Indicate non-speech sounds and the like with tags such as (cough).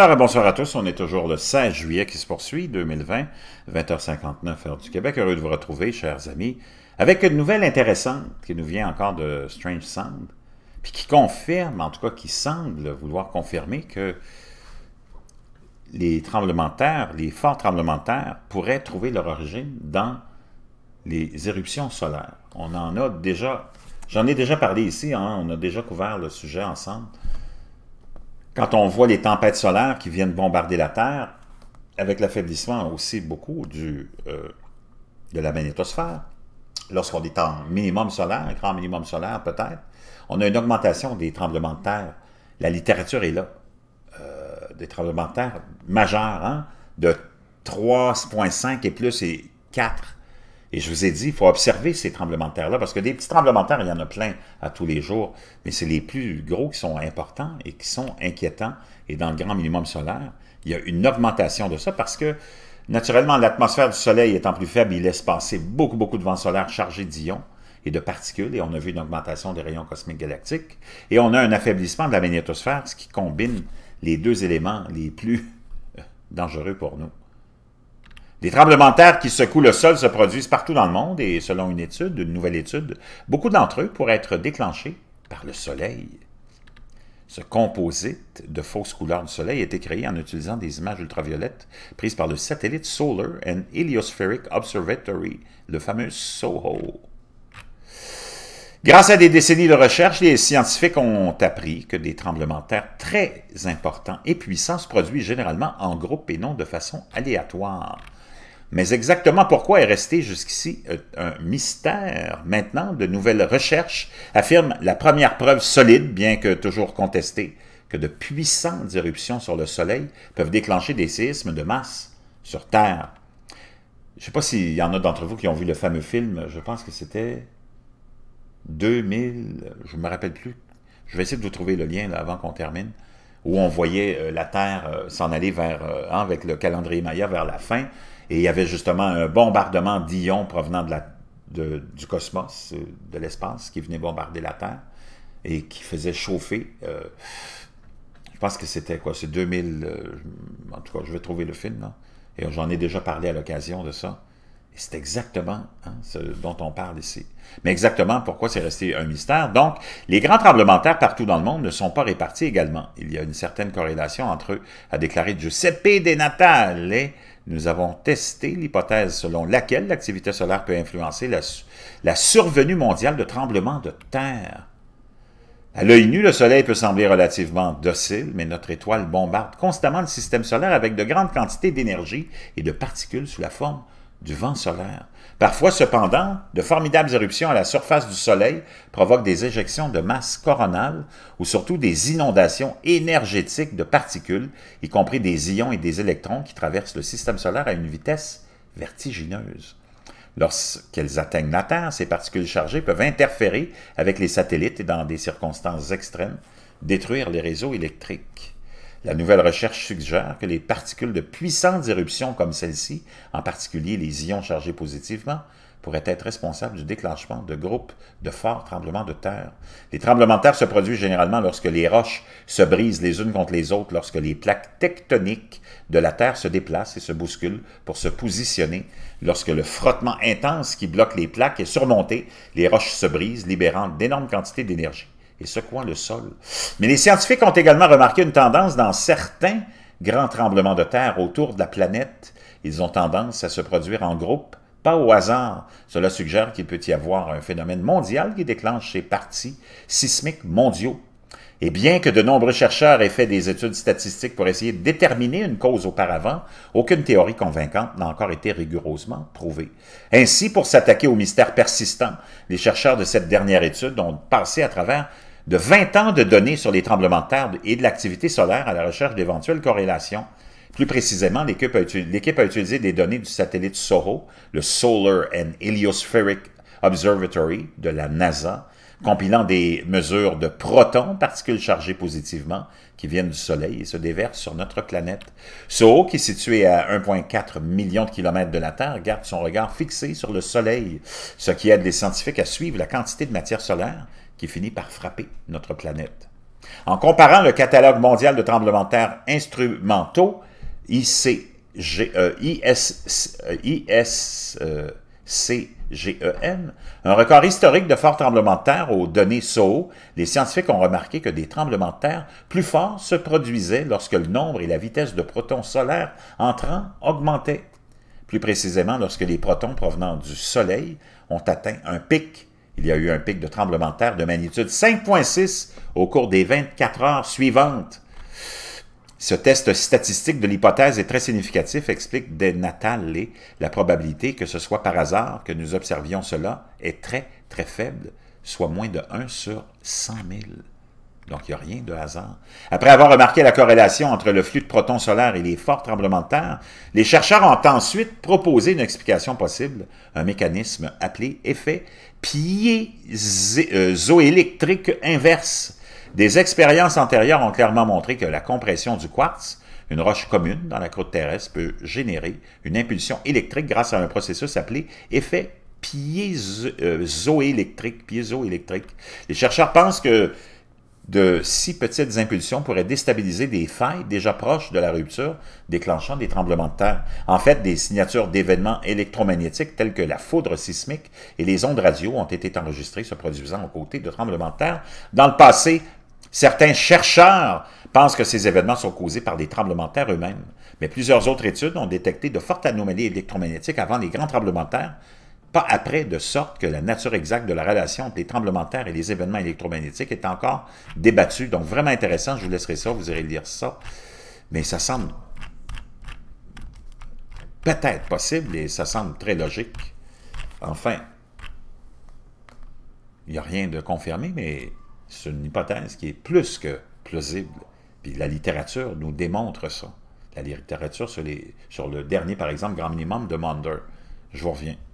Euh, bonsoir à tous. On est toujours le 16 juillet qui se poursuit, 2020, 20h59 heure du Québec. Heureux de vous retrouver, chers amis, avec une nouvelle intéressante qui nous vient encore de Strange Sound, puis qui confirme, en tout cas qui semble vouloir confirmer que les tremblements les forts tremblementaires, pourraient trouver leur origine dans les éruptions solaires. On en a déjà, j'en ai déjà parlé ici, hein. on a déjà couvert le sujet ensemble quand on voit les tempêtes solaires qui viennent bombarder la Terre, avec l'affaiblissement aussi beaucoup du, euh, de la magnétosphère, lorsqu'on est en minimum solaire, un grand minimum solaire peut-être, on a une augmentation des tremblements de terre. La littérature est là. Euh, des tremblements de terre majeurs, hein, de 3,5 et plus et 4 et je vous ai dit, il faut observer ces tremblements de terre-là, parce que des petits tremblements de terre, il y en a plein à tous les jours, mais c'est les plus gros qui sont importants et qui sont inquiétants. Et dans le grand minimum solaire, il y a une augmentation de ça, parce que, naturellement, l'atmosphère du Soleil étant plus faible, il laisse passer beaucoup, beaucoup de vent solaire chargé d'ions et de particules, et on a vu une augmentation des rayons cosmiques galactiques, et on a un affaiblissement de la magnétosphère, ce qui combine les deux éléments les plus (laughs) dangereux pour nous. Des tremblements de terre qui secouent le sol se produisent partout dans le monde et, selon une étude, une nouvelle étude, beaucoup d'entre eux pourraient être déclenchés par le soleil. Ce composite de fausses couleurs du soleil a été créé en utilisant des images ultraviolettes prises par le satellite Solar and Heliospheric Observatory, le fameux SOHO. Grâce à des décennies de recherche, les scientifiques ont appris que des tremblements de terre très importants et puissants se produisent généralement en groupe et non de façon aléatoire. Mais exactement pourquoi est resté jusqu'ici euh, un mystère maintenant de nouvelles recherches affirment la première preuve solide, bien que toujours contestée, que de puissantes éruptions sur le Soleil peuvent déclencher des séismes de masse sur Terre. Je ne sais pas s'il y en a d'entre vous qui ont vu le fameux film, je pense que c'était 2000, je ne me rappelle plus. Je vais essayer de vous trouver le lien avant qu'on termine où on voyait euh, la Terre euh, s'en aller vers, euh, hein, avec le calendrier Maya vers la fin, et il y avait justement un bombardement d'ions provenant de la, du cosmos, de l'espace, qui venait bombarder la Terre et qui faisait chauffer. je pense que c'était quoi, c'est 2000, en tout cas, je vais trouver le film, et j'en ai déjà parlé à l'occasion de ça. C'est exactement hein, ce dont on parle ici. Mais exactement pourquoi c'est resté un mystère. Donc, les grands tremblements de terre partout dans le monde ne sont pas répartis également. Il y a une certaine corrélation entre eux, a déclaré Giuseppe De Natale. Nous avons testé l'hypothèse selon laquelle l'activité solaire peut influencer la, la survenue mondiale de tremblements de terre. À l'œil nu, le Soleil peut sembler relativement docile, mais notre étoile bombarde constamment le système solaire avec de grandes quantités d'énergie et de particules sous la forme du vent solaire. Parfois, cependant, de formidables éruptions à la surface du Soleil provoquent des éjections de masse coronale ou surtout des inondations énergétiques de particules, y compris des ions et des électrons qui traversent le système solaire à une vitesse vertigineuse. Lorsqu'elles atteignent la Terre, ces particules chargées peuvent interférer avec les satellites et, dans des circonstances extrêmes, détruire les réseaux électriques. La nouvelle recherche suggère que les particules de puissantes éruptions comme celle-ci, en particulier les ions chargés positivement, pourraient être responsables du déclenchement de groupes de forts tremblements de terre. Les tremblements de terre se produisent généralement lorsque les roches se brisent les unes contre les autres, lorsque les plaques tectoniques de la Terre se déplacent et se bousculent pour se positionner, lorsque le frottement intense qui bloque les plaques est surmonté, les roches se brisent, libérant d'énormes quantités d'énergie et secouant le sol. Mais les scientifiques ont également remarqué une tendance dans certains grands tremblements de terre autour de la planète. Ils ont tendance à se produire en groupe, pas au hasard. Cela suggère qu'il peut y avoir un phénomène mondial qui déclenche ces parties sismiques mondiaux. Et bien que de nombreux chercheurs aient fait des études statistiques pour essayer de déterminer une cause auparavant, aucune théorie convaincante n'a encore été rigoureusement prouvée. Ainsi, pour s'attaquer au mystère persistant, les chercheurs de cette dernière étude ont passé à travers de 20 ans de données sur les tremblements de terre et de l'activité solaire à la recherche d'éventuelles corrélations. Plus précisément, l'équipe a, utilisé des données du satellite SOHO, le Solar and Heliospheric Observatory de la NASA, compilant des mesures de protons, particules chargées positivement, qui viennent du Soleil et se déversent sur notre planète. Soho, qui est situé à 1,4 million de kilomètres de la Terre, garde son regard fixé sur le Soleil, ce qui aide les scientifiques à suivre la quantité de matière solaire qui finit par frapper notre planète. En comparant le catalogue mondial de tremblements de terre instrumentaux, ISCGEM, e, euh, euh, un record historique de forts tremblements de terre aux données SOHO, les scientifiques ont remarqué que des tremblements de terre plus forts se produisaient lorsque le nombre et la vitesse de protons solaires entrant augmentaient. Plus précisément, lorsque les protons provenant du Soleil ont atteint un pic il y a eu un pic de tremblement de terre de magnitude 5.6 au cours des 24 heures suivantes. Ce test statistique de l'hypothèse est très significatif, explique Des Natale. La probabilité que ce soit par hasard que nous observions cela est très, très faible, soit moins de 1 sur 100 000. Donc, il n'y a rien de hasard. Après avoir remarqué la corrélation entre le flux de protons solaires et les forts tremblements de terre, les chercheurs ont ensuite proposé une explication possible, un mécanisme appelé effet piézoélectrique inverse. Des expériences antérieures ont clairement montré que la compression du quartz, une roche commune dans la croûte terrestre, peut générer une impulsion électrique grâce à un processus appelé effet piézoélectrique. Euh, piézoélectrique. Les chercheurs pensent que de si petites impulsions pourraient déstabiliser des failles déjà proches de la rupture, déclenchant des tremblements de terre. En fait, des signatures d'événements électromagnétiques tels que la foudre sismique et les ondes radio ont été enregistrées se produisant aux côtés de tremblements de terre. Dans le passé, certains chercheurs pensent que ces événements sont causés par des tremblements de terre eux-mêmes, mais plusieurs autres études ont détecté de fortes anomalies électromagnétiques avant les grands tremblements de terre, pas après, de sorte que la nature exacte de la relation entre les tremblements de terre et les événements électromagnétiques est encore débattue. Donc, vraiment intéressant, je vous laisserai ça, vous irez lire ça. Mais ça semble peut-être possible et ça semble très logique. Enfin, il n'y a rien de confirmé, mais c'est une hypothèse qui est plus que plausible. Puis la littérature nous démontre ça. La littérature sur, les, sur le dernier, par exemple, grand minimum de Maunder. Je vous reviens.